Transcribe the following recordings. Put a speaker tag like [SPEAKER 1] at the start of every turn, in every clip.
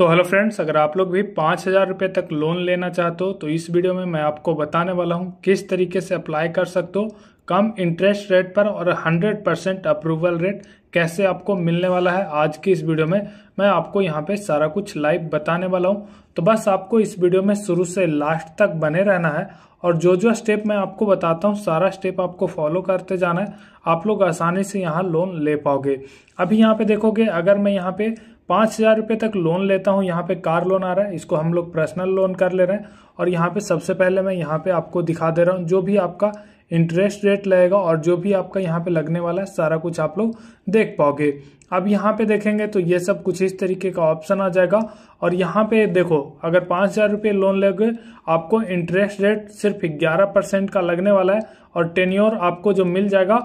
[SPEAKER 1] तो hello friends अगर आप लोग भी पाँच हज़ार रुपये तक लोन लेना चाहते हो तो इस वीडियो में मैं आपको बताने वाला हूँ किस तरीके से अप्लाई कर सकते हो कम इंटरेस्ट रेट पर और 100 परसेंट अप्रूवल रेट कैसे आपको मिलने वाला है आज की इस वीडियो में मैं आपको यहाँ पे सारा कुछ लाइव बताने वाला हूँ तो बस आपको इस वीडियो में शुरू से लास्ट तक बने रहना है और जो जो स्टेप मैं आपको बताता हूँ सारा स्टेप आपको फॉलो करते जाना है आप लोग आसानी से यहाँ लोन ले पाओगे अभी यहाँ पे देखोगे अगर मैं यहाँ पे पाँच हज़ार रुपये तक लोन लेता हूँ यहाँ पे कार लोन आ रहा है इसको हम लोग पर्सनल लोन कर ले रहे हैं और यहाँ पे सबसे पहले मैं यहाँ पे आपको दिखा दे रहा हूँ जो भी आपका इंटरेस्ट रेट लगेगा और जो भी आपका यहाँ पे लगने वाला है सारा कुछ आप लोग देख पाओगे अब यहाँ पे देखेंगे तो ये सब कुछ इस तरीके का ऑप्शन आ जाएगा और यहाँ पे देखो अगर पाँच हज़ार रुपये लोन लेंगे आपको इंटरेस्ट रेट सिर्फ ग्यारह परसेंट का लगने वाला है और टेन्योर आपको जो मिल जाएगा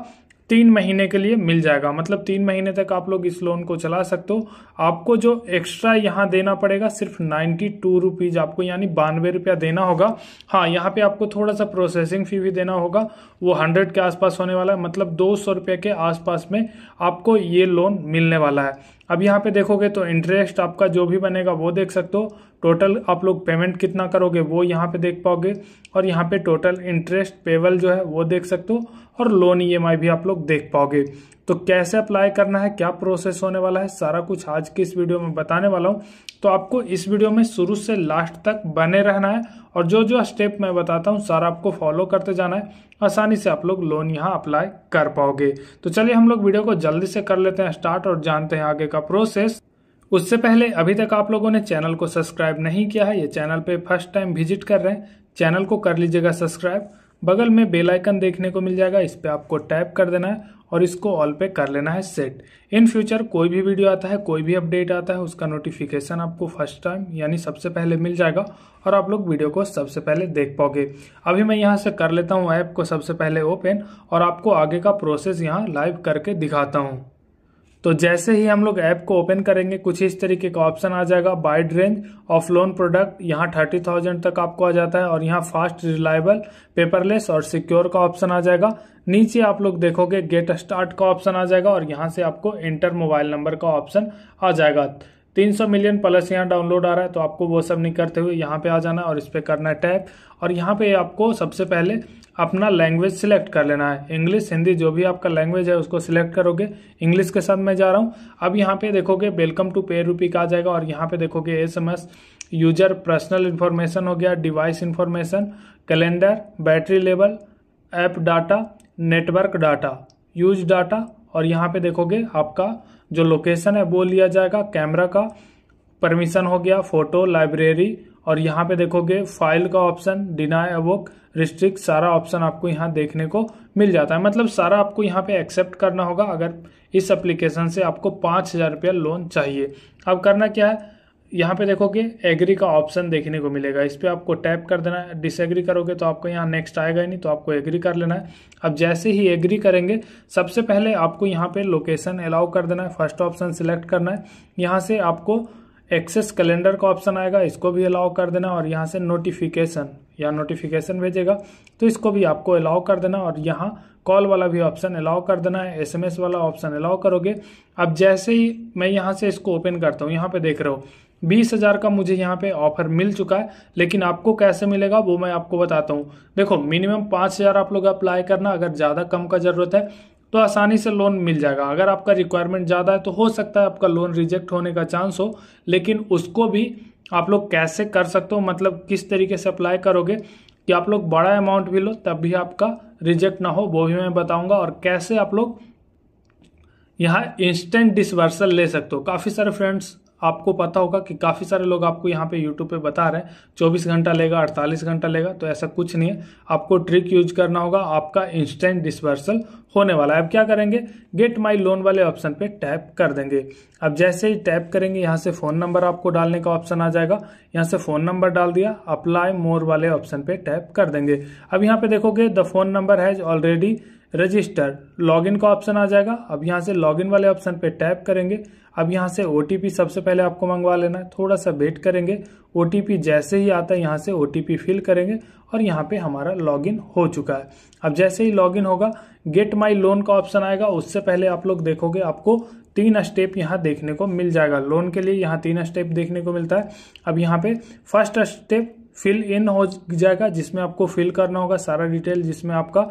[SPEAKER 1] तीन महीने के लिए मिल जाएगा मतलब तीन महीने तक आप लोग इस लोन को चला सकते हो आपको जो एक्स्ट्रा यहाँ देना पड़ेगा सिर्फ नाइन्टी टू रुपीज आपको यानी बानवे रुपया देना होगा हाँ यहाँ पे आपको थोड़ा सा प्रोसेसिंग फी भी देना होगा वो हंड्रेड के आसपास होने वाला है मतलब दो सौ रुपये के आसपास में आपको ये लोन मिलने वाला है अब यहाँ पे देखोगे तो इंटरेस्ट आपका जो भी बनेगा वो देख सकते हो टोटल आप लोग पेमेंट कितना करोगे वो यहाँ पे देख पाओगे और यहाँ पे टोटल इंटरेस्ट पेबल जो है वो देख सकते हो और लोन ई e भी आप लोग देख पाओगे तो कैसे अप्लाई करना है क्या प्रोसेस होने वाला है सारा कुछ आज के इस वीडियो में बताने वाला हूँ तो आपको इस वीडियो में शुरू से लास्ट तक बने रहना है और जो जो स्टेप मैं बताता हूँ सारा आपको फॉलो करते जाना है आसानी से आप लोग लोन यहाँ अप्लाई कर पाओगे तो चलिए हम लोग वीडियो को जल्दी से कर लेते हैं स्टार्ट और जानते हैं आगे का प्रोसेस उससे पहले अभी तक आप लोगों ने चैनल को सब्सक्राइब नहीं किया है ये चैनल पे फर्स्ट टाइम विजिट कर रहे हैं चैनल को कर लीजिएगा सब्सक्राइब बगल में बेल आइकन देखने को मिल जाएगा इस पर आपको टैप कर देना है और इसको ऑल पे कर लेना है सेट इन फ्यूचर कोई भी वीडियो आता है कोई भी अपडेट आता है उसका नोटिफिकेशन आपको फर्स्ट टाइम यानी सबसे पहले मिल जाएगा और आप लोग वीडियो को सबसे पहले देख पाओगे अभी मैं यहाँ से कर लेता हूँ ऐप को सबसे पहले ओपन और आपको आगे का प्रोसेस यहाँ लाइव करके दिखाता हूँ तो जैसे ही हम लोग ऐप को ओपन करेंगे कुछ इस तरीके का ऑप्शन आ जाएगा wide range of loan product यहाँ थर्टी थाउजेंड तक आपको आ जाता है और यहाँ फास्ट रिलायबल पेपरलेस और सिक्योर का ऑप्शन आ जाएगा नीचे आप लोग देखोगे गेट स्टार्ट का ऑप्शन आ जाएगा और यहाँ से आपको इंटर मोबाइल नंबर का ऑप्शन आ जाएगा 300 मिलियन प्लस यहाँ डाउनलोड आ रहा है तो आपको वो सब नहीं करते हुए यहाँ पे आ जाना है और इस पर करना है टैप और यहाँ पे आपको सबसे पहले अपना लैंग्वेज सिलेक्ट कर लेना है इंग्लिश हिंदी जो भी आपका लैंग्वेज है उसको सिलेक्ट करोगे इंग्लिश के साथ मैं जा रहा हूँ अब यहाँ पे देखोगे वेलकम टू पे रूपी का आ जाएगा और यहाँ पे देखोगे S M S user personal information हो गया device information calendar battery level app data network data use data और यहाँ पे देखोगे आपका जो लोकेशन है वो लिया जाएगा कैमरा का परमिशन हो गया फोटो लाइब्रेरी और यहाँ पे देखोगे फाइल का ऑप्शन डिनाई अवोक रिस्ट्रिक्ट सारा ऑप्शन आपको यहाँ देखने को मिल जाता है मतलब सारा आपको यहाँ पे एक्सेप्ट करना होगा अगर इस एप्लीकेशन से आपको पाँच हज़ार रुपया लोन चाहिए अब करना क्या है यहाँ पे देखोगे एग्री का ऑप्शन देखने को मिलेगा इस पर आपको टैप कर देना है डिसएग्री करोगे तो आपको यहाँ नेक्स्ट आएगा ही नहीं तो आपको एग्री कर लेना है अब जैसे ही एग्री करेंगे सबसे पहले आपको यहाँ पे लोकेशन अलाउ कर देना है फर्स्ट ऑप्शन सिलेक्ट करना है यहाँ से आपको एक्सेस कैलेंडर का ऑप्शन आएगा इसको भी अलाउ कर देना और यहाँ से नोटिफिकेशन या नोटिफिकेशन भेजेगा तो इसको भी आपको अलाउ कर देना और यहाँ कॉल वाला भी ऑप्शन अलाउ कर देना है एसएमएस वाला ऑप्शन अलाउ करोगे अब जैसे ही मैं यहाँ से इसको ओपन करता हूँ यहाँ पे देख रहे हो बीस हज़ार का मुझे यहाँ पे ऑफर मिल चुका है लेकिन आपको कैसे मिलेगा वो मैं आपको बताता हूँ देखो मिनिमम पाँच हज़ार आप लोग अप्लाई करना अगर ज़्यादा कम का ज़रूरत है तो आसानी से लोन मिल जाएगा अगर आपका रिक्वायरमेंट ज़्यादा है तो हो सकता है आपका लोन रिजेक्ट होने का चांस हो लेकिन उसको भी आप लोग कैसे कर सकते हो मतलब किस तरीके से अप्लाई करोगे कि आप लोग बड़ा अमाउंट भी लो तब भी आपका रिजेक्ट ना हो वो भी मैं बताऊंगा और कैसे आप लोग यहाँ इंस्टेंट डिसवर्सल ले सकते हो काफ़ी सारे फ्रेंड्स आपको पता होगा कि काफ़ी सारे लोग आपको यहाँ पे यूट्यूब पे बता रहे हैं 24 घंटा लेगा 48 घंटा लेगा तो ऐसा कुछ नहीं है आपको ट्रिक यूज करना होगा आपका इंस्टेंट डिस्पर्सल होने वाला है अब क्या करेंगे गेट माई लोन वाले ऑप्शन पे टैप कर देंगे अब जैसे ही टैप करेंगे यहाँ से फ़ोन नंबर आपको डालने का ऑप्शन आ जाएगा यहाँ से फ़ोन नंबर डाल दिया अप्लाई मोर वाले ऑप्शन पे टैप कर देंगे अब यहाँ पे देखोगे the phone number has already register login का ऑप्शन आ जाएगा अब यहाँ से लॉगिन वाले ऑप्शन पे टैप करेंगे अब यहाँ से ओ सबसे पहले आपको मंगवा लेना है थोड़ा सा वेट करेंगे ओ जैसे ही आता है यहाँ से ओ फिल करेंगे और यहाँ पे हमारा लॉगिन हो चुका है अब जैसे ही लॉगिन होगा गेट माई लोन का ऑप्शन आएगा उससे पहले आप लोग देखोगे आपको तीन स्टेप यहाँ देखने को मिल जाएगा लोन के लिए यहाँ तीन स्टेप देखने को मिलता है अब यहाँ पे फर्स्ट स्टेप फिल इन हो जाएगा जिसमें आपको फिल करना होगा सारा डिटेल जिसमें आपका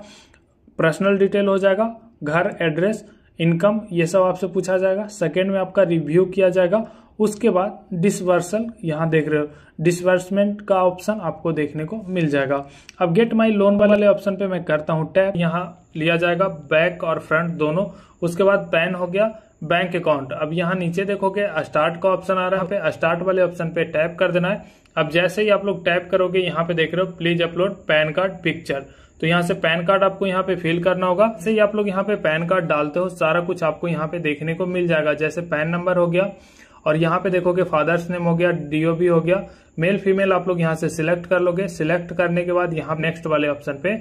[SPEAKER 1] पर्सनल डिटेल हो जाएगा घर एड्रेस इनकम ये सब आपसे पूछा जाएगा सेकेंड में आपका रिव्यू किया जाएगा उसके बाद डिसवर्सल यहाँ देख रहे हो डिसवर्समेंट का ऑप्शन आपको देखने को मिल जाएगा अब गेट माई लोन वाले ऑप्शन पे मैं करता हूँ टैप यहाँ लिया जाएगा बैक और फ्रंट दोनों उसके बाद पैन हो गया बैंक अकाउंट अब यहाँ नीचे देखोगे स्टार्ट का ऑप्शन आ रहा है स्टार्ट वाले ऑप्शन पे टैप कर देना है अब जैसे ही आप लोग टैप करोगे यहाँ पे देख रहे हो please upload PAN card picture तो यहाँ से पैन कार्ड आपको यहाँ पे फिल करना होगा जैसे ही आप लोग यहाँ पे पैन कार्ड डालते हो सारा कुछ आपको यहाँ पे देखने को मिल जाएगा जैसे पैन नंबर हो गया और यहाँ पे देखोगे फादर्स नेम हो गया डीओबी हो गया मेल फीमेल आप लोग यहाँ से सिलेक्ट कर लोगे सिलेक्ट करने के बाद यहाँ नेक्स्ट वाले ऑप्शन पे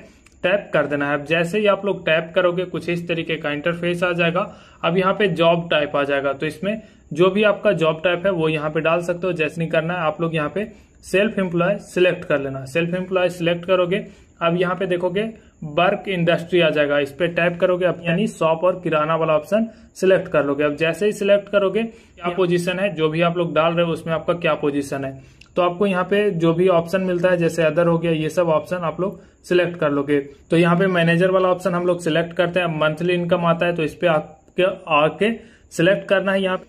[SPEAKER 1] टैप कर देना है अब जैसे ही आप लोग टैप करोगे कुछ इस तरीके का इंटरफेस आ जाएगा अब यहाँ पे जॉब टाइप आ जाएगा तो इसमें जो भी आपका जॉब टाइप है वो यहाँ पे डाल सकते हो जैसे नहीं करना है आप लोग यहाँ पे सेल्फ एम्प्लॉय सिलेक्ट कर लेना सेल्फ एम्प्लॉय सिलेक्ट करोगे अब यहाँ पे देखोगे बर्क इंडस्ट्री आ जाएगा इस पर टाइप करोगे अब यानी शॉप और किराना वाला ऑप्शन सिलेक्ट कर लोगे अब जैसे ही सिलेक्ट करोगे क्या पोजीशन है जो भी आप लोग डाल रहे हो उसमें आपका क्या पोजीशन है तो आपको यहाँ पे जो भी ऑप्शन मिलता है जैसे अदर हो गया ये सब ऑप्शन आप लोग सिलेक्ट कर लोगे तो यहाँ पे मैनेजर वाला ऑप्शन हम लोग सिलेक्ट करते हैं मंथली इनकम आता है तो इस पे आपके आके सिलेक्ट करना है यहाँ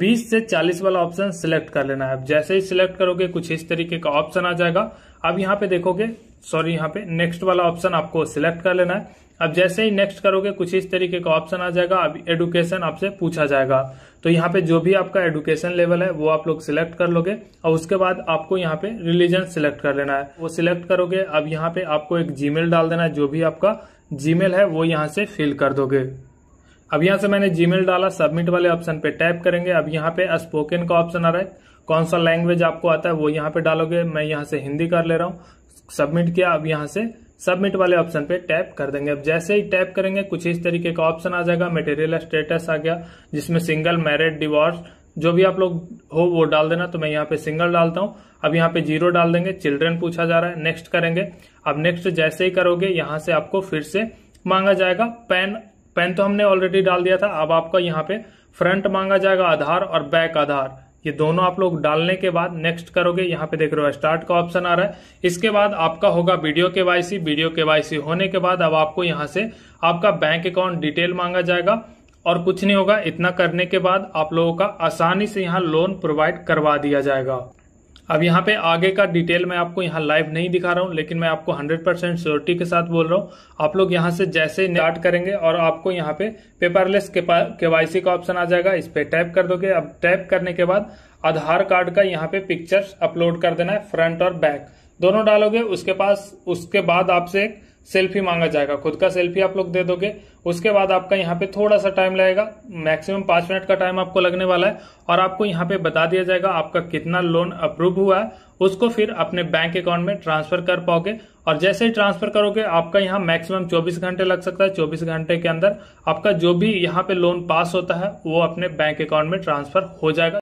[SPEAKER 1] बीस से चालीस वाला ऑप्शन सिलेक्ट कर लेना है जैसे ही सिलेक्ट करोगे कुछ इस तरीके का ऑप्शन आ जाएगा अब यहाँ पे देखोगे सॉरी यहाँ पे नेक्स्ट वाला ऑप्शन आपको सिलेक्ट कर लेना है अब जैसे ही नेक्स्ट करोगे कुछ इस तरीके का ऑप्शन आ जाएगा अब एडुकेशन आपसे पूछा जाएगा तो यहाँ पे जो भी आपका एडुकेशन लेवल है वो आप लोग सिलेक्ट कर लोगे और उसके बाद आपको यहाँ पे रिलीजन सिलेक्ट कर लेना है वो सिलेक्ट करोगे अब यहाँ पे आपको एक जीमेल डाल देना है जो भी आपका जीमेल है वो यहाँ से फिल कर दोगे अब यहाँ से मैंने जी डाला सबमिट वाले ऑप्शन पे टाइप करेंगे अब यहाँ पे स्पोकन का ऑप्शन आ रहा है कौन सा लैंग्वेज आपको आता है वो यहाँ पे डालोगे मैं यहाँ से हिंदी कर ले रहा हूँ सबमिट किया अब यहाँ से सबमिट वाले ऑप्शन पे टैप कर देंगे अब जैसे ही टैप करेंगे कुछ इस तरीके का ऑप्शन आ जाएगा मेटेरियल स्टेटस आ गया जिसमें सिंगल मैरिड डिवोर्स जो भी आप लोग हो वो डाल देना तो मैं यहाँ पे सिंगल डालता हूँ अब यहाँ पे जीरो डाल देंगे चिल्ड्रन पूछा जा रहा है नेक्स्ट करेंगे अब नेक्स्ट जैसे ही करोगे यहाँ से आपको फिर से मांगा जाएगा पैन पैन तो हमने ऑलरेडी डाल दिया था अब आपका यहाँ पे फ्रंट मांगा जाएगा आधार और बैक आधार ये दोनों आप लोग डालने के बाद नेक्स्ट करोगे यहाँ पे देख रहे हो स्टार्ट का ऑप्शन आ रहा है इसके बाद आपका होगा वीडियो के सी वीडियो के सी होने के बाद अब आपको यहाँ से आपका बैंक अकाउंट डिटेल मांगा जाएगा और कुछ नहीं होगा इतना करने के बाद आप लोगों का आसानी से यहाँ लोन प्रोवाइड करवा दिया जाएगा अब यहाँ पे आगे का डिटेल मैं आपको यहाँ लाइव नहीं दिखा रहा हूँ लेकिन मैं आपको 100 परसेंट श्योरिटी के साथ बोल रहा हूँ आप लोग यहाँ से जैसे स्टार्ट करेंगे और आपको यहाँ पे पेपरलेस केवाईसी का ऑप्शन आ जाएगा इस पर टैप कर दोगे अब टैप करने के बाद आधार कार्ड का यहाँ पे पिक्चर्स अपलोड कर देना है फ्रंट और बैक दोनों डालोगे उसके पास उसके बाद आपसे एक सेल्फी मांगा जाएगा खुद का सेल्फी आप लोग दे दोगे उसके बाद आपका यहाँ पे थोड़ा सा टाइम लगेगा मैक्सिमम पांच मिनट का टाइम आपको लगने वाला है और आपको यहाँ पे बता दिया जाएगा आपका कितना लोन अप्रूव हुआ है उसको फिर अपने बैंक अकाउंट में ट्रांसफर कर पाओगे और जैसे ही ट्रांसफर करोगे आपका यहाँ मैक्सिमम 24 घंटे लग सकता है 24 घंटे के अंदर आपका जो भी यहाँ पे लोन पास होता है वो अपने बैंक अकाउंट में ट्रांसफर हो जाएगा